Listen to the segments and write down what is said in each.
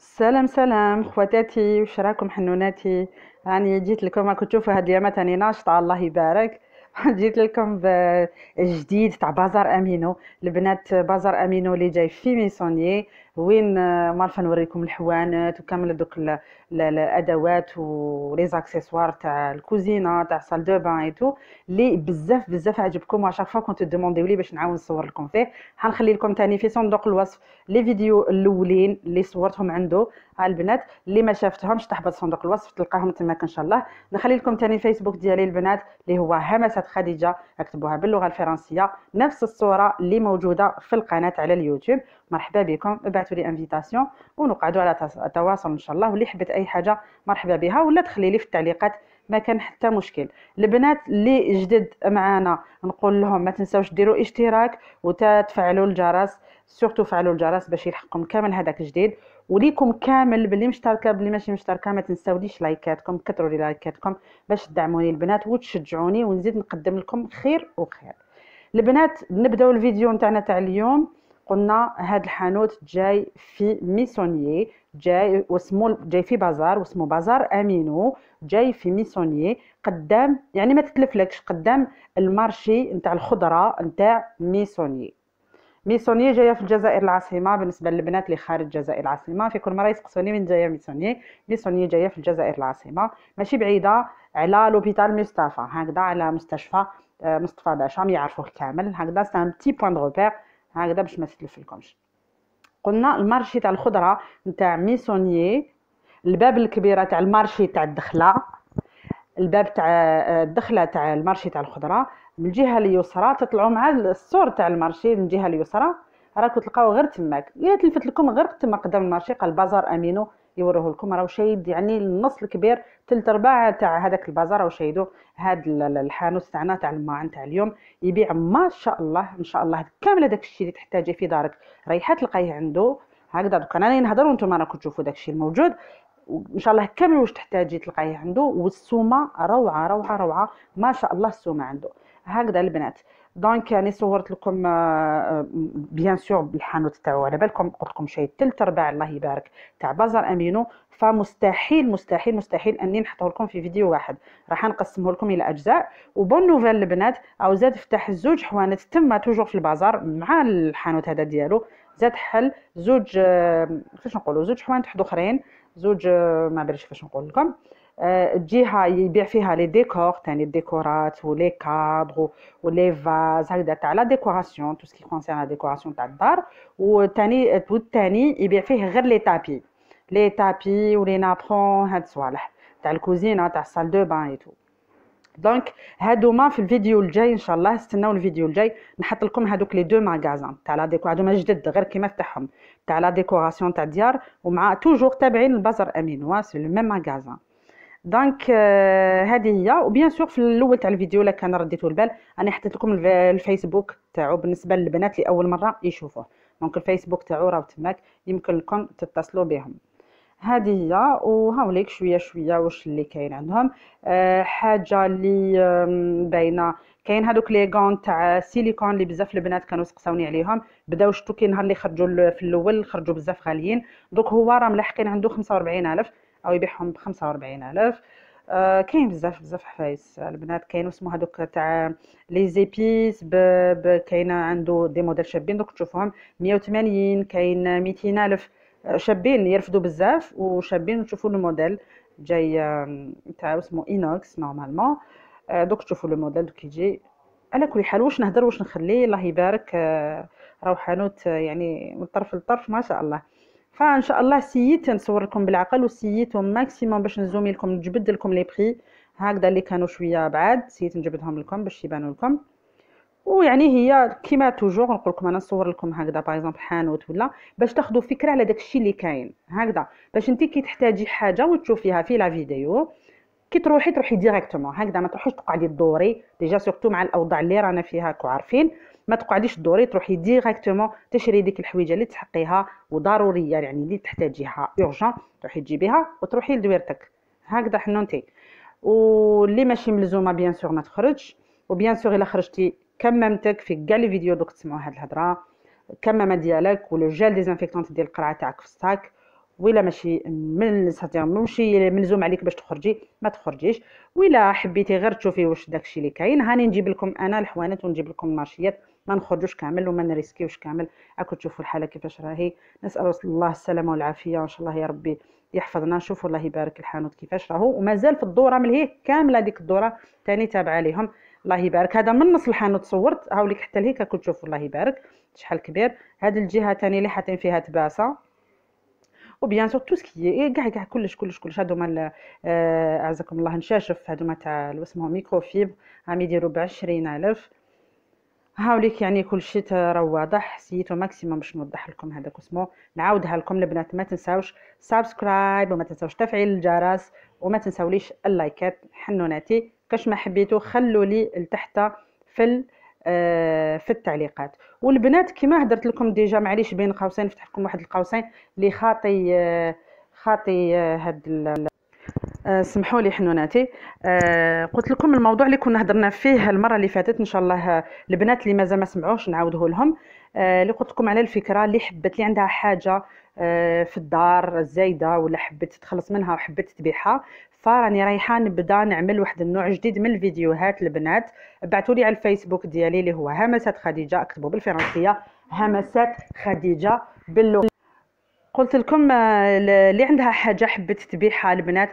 سلام سلام خواتاتي وش راكم حنوناتي راني جيت لكم راكم تشوفوا هاد اليومات راني ناشطه الله يبارك جيت لكم بجديد تاع بازار امينو البنات بازار امينو اللي جاي في ميسونيي وين آه، ما نوريكم الحوانات وكامل دوك الادوات ولي زاكسيسوار تاع الكوزينه تاع سال دو بان اي تو لي بزاف بزاف عجبكم واشاك فوا كنتو دومونديو لي باش نعاون نصور لكم فيه حنخلي لكم تاني في صندوق الوصف لي فيديو الاولين اللي صورتهم عنده ها البنات اللي ما شافتهمش تحبط صندوق الوصف تلقاهم تماك ان شاء الله نخلي لكم تاني فيسبوك ديالي البنات اللي هو همسات خديجه اكتبوها باللغه الفرنسيه نفس الصوره اللي موجوده في القناه على اليوتيوب مرحبا بكم بعد بعثوا لي انفيتاسيون ونقعدوا على تواصل ان شاء الله واللي حبت اي حاجه مرحبا بها ولا تخلي لي في التعليقات ما كان حتى مشكل البنات اللي جدد معانا نقول لهم ما تنساوش ديروا اشتراك وتفعلوا الجرس سورتو فعلوا الجرس باش يلحقكم كامل هذاك الجديد وليكم كامل باللي مشتركه باللي ماشي مشتركه ما تنساوليش لايكاتكم كثروا لي لايكاتكم باش تدعموني البنات وتشجعوني ونزيد نقدم لكم خير وخير البنات نبداو الفيديو نتاعنا تاع اليوم قلنا هاد الحانوت جاي في ميسونيي جاي واسمو جاي في بازار واسمو بازار امينو جاي في ميسونيي قدام يعني ما تتلفلكش قدام المارشي نتاع الخضره نتاع ميسونيي ميسونيي جايه في الجزائر العاصمه بالنسبه للبنات اللي خارج الجزائر العاصمه في كل مره يسقسوني من جايه ميسونيي ميسونيي جايه في الجزائر العاصمه ماشي بعيده على لوبيتال مصطفى هكذا على مستشفى آه، مصطفى باشا يعرفوه كامل هكذا سان تي بوان دو هكذا باش ما تتلفلكمش قلنا المارشي تاع الخضره نتاع ميسونيي الباب الكبيره تاع المارشي تاع الدخله الباب تاع آه، الدخله تاع المارشي تاع الخضره من الجهه اليسرى تطلعوا مع السور تاع المارشي من الجهه اليسرى راكم تلقاو غير تماك يا تلفت لكم غير تما قدام المارشي قال بازار امينو يوريه لكم راهو شايد يعني النص الكبير ثلث ارباع تاع هذاك البازار راهو شايدو هاد الحانوت تاعنا تاع الماعن تاع اليوم يبيع ما شاء الله ان شاء الله كامل هذاك الشيء اللي تحتاجيه في دارك رايحه تلقايه عنده هكذا دوك انا نهضر وانتم راكم تشوفوا داك الشيء الموجود ان شاء الله كامل واش تحتاجي تلقايه عنده والسومه روعه روعه روعه ما شاء الله السومه عنده هكذا البنات دونك يعني صورت لكم آه، بيان سور بالحانوت تاعو على بالكم قلت لكم شي ثلث رباع الله يبارك تاع بازار امينو فمستحيل مستحيل مستحيل اني نحطه لكم في فيديو واحد راح نقسمه لكم الى اجزاء وبون نوفيل البنات او زاد فتح زوج حوانت تما توجور في البازار مع الحانوت هذا ديالو زاد حل زوج آه، كيفاش نقولوا زوج حوانت واحد اخرين زوج آه، ما بعرفش كيفاش نقول لكم Euh, il y a hein, les décors, les les cadres, les vases, hein, tout ce qui concerne la décoration Et euh, tout euh, il les tapis, les tapis, les naprons, hein, la cuisine, la salle de bain tout. Donc, dans la vidéo les deux magasins. il a la décoration toujours, il le bazar c'est le même magasin. دونك آه، هذه هي وبيان سور في الاول تاع الفيديو لا كان رديتو البال انا حطيت لكم الفيسبوك تاعو بالنسبه للبنات اول مره يشوفوه دونك الفيسبوك تاعو راه تماك يمكن لكم تتصلوا بهم هذه هي وهاوليك شويه شويه واش اللي كاين عندهم أه حاجه اللي باينه كاين هذوك لي غون تاع سيليكون اللي بزاف البنات كانوا سقساوني عليهم بداو شتو كي نهار اللي خرجوا في الاول خرجوا بزاف غاليين دوك هو راه ملاحقين عنده 45000 او يبيعهم ب 45000 آه كاين بزاف بزاف حفايس البنات كاين اسمو هذوك تاع لي زيبيس كاين عنده دي موديل شابين دوك تشوفوهم 180 كاين 200000 شابين يرفدوا بزاف وشابين تشوفوا الموديل جاي آه، تاع اسمو اينوكس نورمالمون آه، دوك تشوفوا موديل دوك يجي على كل حال واش نهدر واش نخلي الله يبارك راهو حانوت آه، يعني من طرف لطرف ما شاء الله فان شاء الله سييت نصور لكم بالعقل وسييتهم ماكسيموم باش نزومي لكم نجبد لكم لي بري هكذا اللي كانوا شويه بعاد سييت نجبدهم لكم باش يبانوا لكم ويعني هي كيما توجور نقول لكم انا نصور لكم هكذا باغ اكزومبل حانوت ولا باش تاخذوا فكره على داكشي اللي كاين هكذا باش انت كي تحتاجي حاجه وتشوفيها في لا فيديو كي تروحي تروحي ديريكتومون هكذا ما تروحيش تقعدي تدوري ديجا سورتو مع الاوضاع اللي رانا فيها كو عارفين ما تقعديش دوري تروحي ديريكتومون تشري ديك الحويجه اللي تحقيها وضروريه يعني اللي تحتاجيها اورجون تروحي تجيبيها وتروحي لدويرتك هكذا حنونتي واللي ماشي ملزومه بيان سور ما تخرجش وبيان سور الا خرجتي كمامتك في كاع لي فيديو دوك تسمعوا هاد الهضره الكمامه ديالك ولو جيل ديزانفيكتونت ديال القرعه تاعك في الساك ولا ماشي من ماشي ملزوم عليك باش تخرجي ما تخرجيش ولا حبيتي غير تشوفي واش داكشي اللي كاين هاني نجيب لكم انا الحوانات ونجيب لكم المارشيات ما نخرجوش كامل وما نريسكيوش كامل راكم تشوفوا الحاله كيفاش راهي نسال الله السلامه والعافيه وان شاء الله يا ربي يحفظنا شوفوا الله يبارك الحانوت كيفاش راهو ومازال في الدوره ملهيه كامله ديك الدوره تاني تابعه ليهم الله يبارك هذا من نص الحانوت صورت هاوليك حتى لهيك راكم تشوفوا الله يبارك شحال كبير هذه الجهه تاني اللي حاطين فيها تباسه وبيان سور تو سكي كاع كاع كلش كلش كلش هادوما آه عزكم الله نشاشف هادوما تاع اسمهم ميكرو فيبر عم يديروا ب 20000 هاوليك يعني كل شيء ترى واضح حسيتو ماكسيموم باش نوضح لكم هذاك اسمو نعاودها لكم البنات ما تنساوش سبسكرايب وما تنساوش تفعيل الجرس وما تنساوليش اللايكات حنوناتي كاش ما حبيتو خلوا لي لتحت في آه، في التعليقات والبنات كما هدرت لكم ديجا معليش بين قوسين نفتح لكم واحد القوسين اللي آه، خاطي خاطي آه، هاد ال آه، سمحوا لي حنوناتي آه قلت لكم الموضوع اللي كنا هضرنا فيه المره اللي فاتت ان شاء الله البنات اللي مازال ما سمعوش نعاودوه لهم آه، اللي قلت لكم على الفكره اللي حبت اللي عندها حاجه آه في الدار زايده ولا حبت تتخلص منها وحبت تبيعها فراني رايحه نبدا نعمل واحد النوع جديد من الفيديوهات البنات بعثوا لي على الفيسبوك ديالي اللي هو همسات خديجه اكتبوا بالفرنسيه همسات خديجه باللغه قلت لكم آه، اللي عندها حاجه حبت تبيعها البنات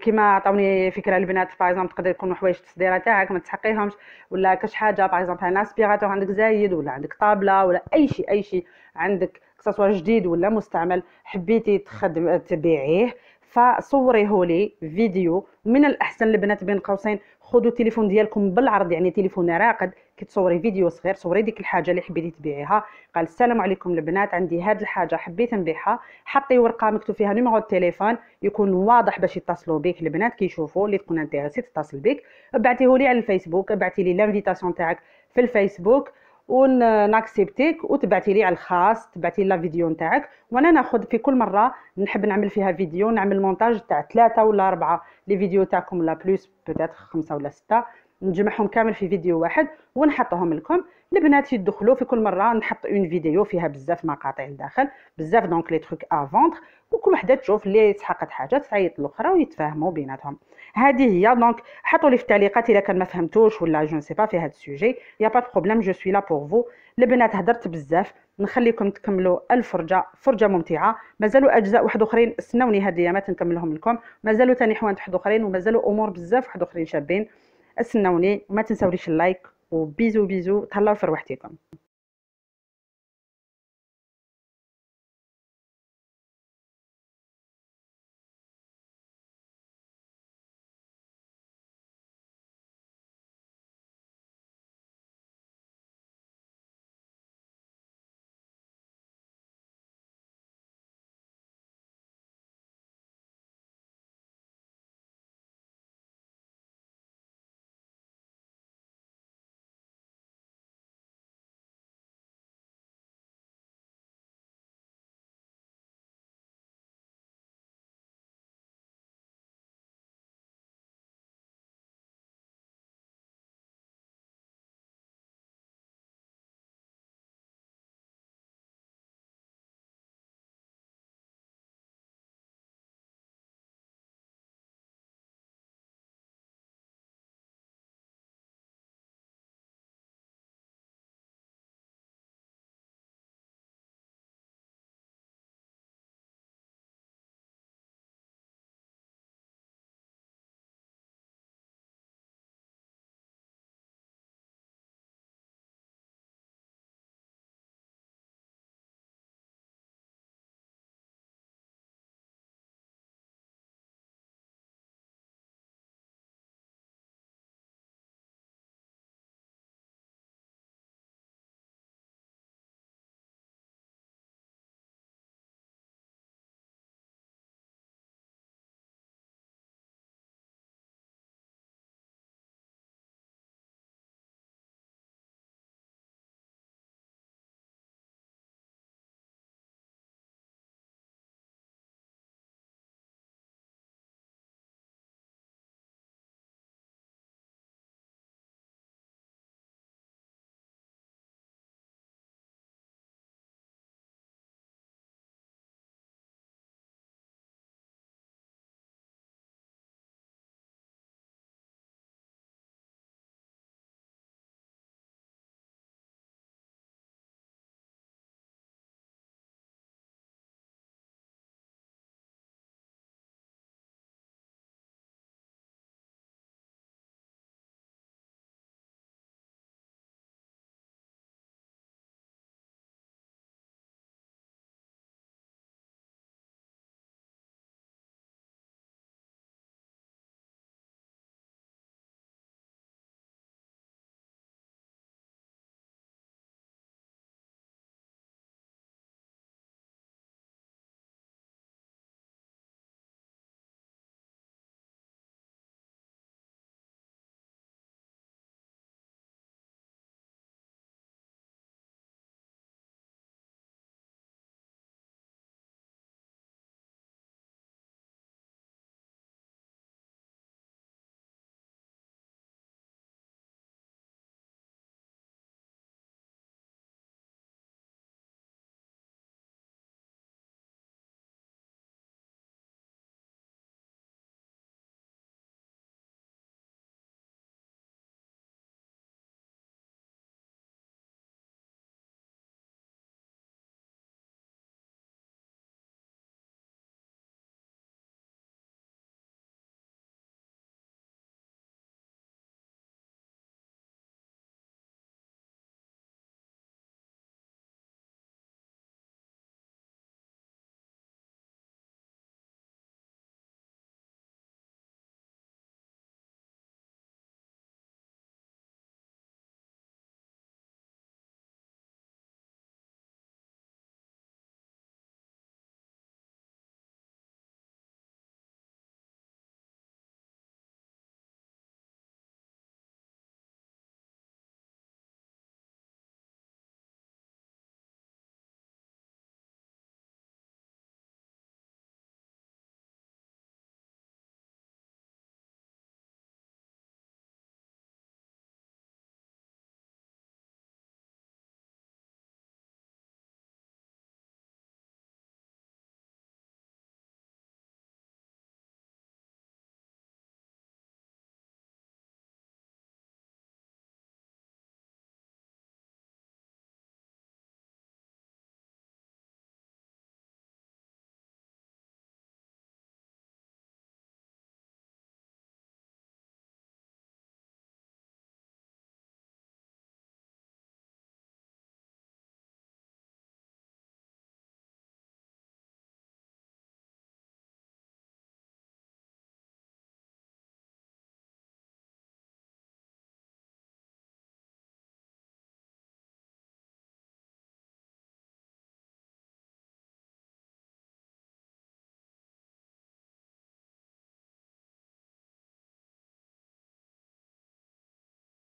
كيما عطاوني فكره البنات باغ اكزومبل تقدر يكونوا حوايج التصديره تاعك ما تسحقيهمش ولا كاش حاجه باغ اكزومبل عندك اسبيراتور عندك زايد ولا عندك طابله ولا اي شيء اي شيء عندك اكسسوار جديد ولا مستعمل حبيتي تخدم تبيعيه فصوريه لي فيديو من الاحسن البنات بين قوسين خذوا التليفون ديالكم بالعرض يعني تليفون راقد كي تصوري فيديو صغير صوري ديك الحاجه اللي حبيتي تبيعيها قال السلام عليكم البنات عندي هاد الحاجه حبيت نبيعها حطي ورقه مكتوب فيها نيميرو التليفون يكون واضح باش يتصلوا بك البنات كيشوفوا اللي تكون انتريسي تتصل بك ابعتيه لي على الفيسبوك ابعتي لي لانفيتاسيون تاعك في الفيسبوك ونكسبتيك وتبعتي لي على الخاص تبعتي لي لا فيديو نتاعك وانا ناخذ في كل مره نحب نعمل فيها فيديو نعمل مونتاج تاع ثلاثه ولا اربعه لي فيديو تاعكم لا بلوس بوتيتر خمسه ولا سته نجمعهم كامل في فيديو واحد ونحطهم لكم البنات يدخلوا في كل مره نحط اون فيديو فيها بزاف مقاطع لداخل بزاف دونك لي تروك افونتر وكل وحده تشوف اللي تحقت حاجه تعيط الاخرى ويتفاهموا بيناتهم هذه هي دونك حطوا لي في التعليقات الا كان ما فهمتوش ولا جو سي با في هذا السوجي يا با بروبليم جو سوي لا بور فو البنات هدرت بزاف نخليكم تكملوا الفرجه فرجه ممتعه مازالوا اجزاء واحد اخرين استناوني هذه ما تنكملهم لكم مازالوا ثاني حوانت واحد اخرين ومازالوا امور بزاف واحد اخرين شابين استناوني وما تنساوليش اللايك وبيزو بيزو تهلاو في روحتكم